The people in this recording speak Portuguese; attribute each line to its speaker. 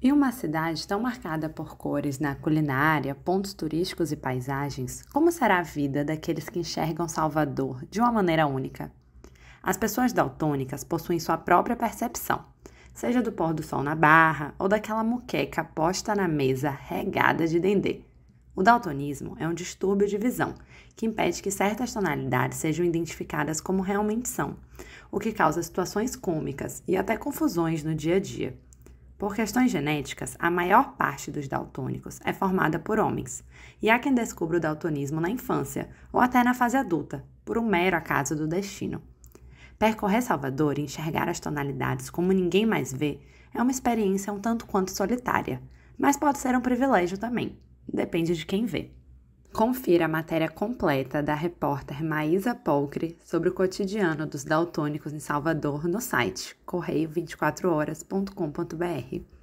Speaker 1: E uma cidade tão marcada por cores na culinária, pontos turísticos e paisagens, como será a vida daqueles que enxergam Salvador de uma maneira única? As pessoas daltônicas possuem sua própria percepção, seja do pôr do sol na barra ou daquela muqueca posta na mesa regada de dendê. O daltonismo é um distúrbio de visão que impede que certas tonalidades sejam identificadas como realmente são, o que causa situações cômicas e até confusões no dia a dia. Por questões genéticas, a maior parte dos daltônicos é formada por homens, e há quem descubra o daltonismo na infância ou até na fase adulta, por um mero acaso do destino. Percorrer Salvador e enxergar as tonalidades como ninguém mais vê é uma experiência um tanto quanto solitária, mas pode ser um privilégio também, depende de quem vê. Confira a matéria completa da repórter Maísa Polcre sobre o cotidiano dos daltônicos em Salvador no site correio24horas.com.br.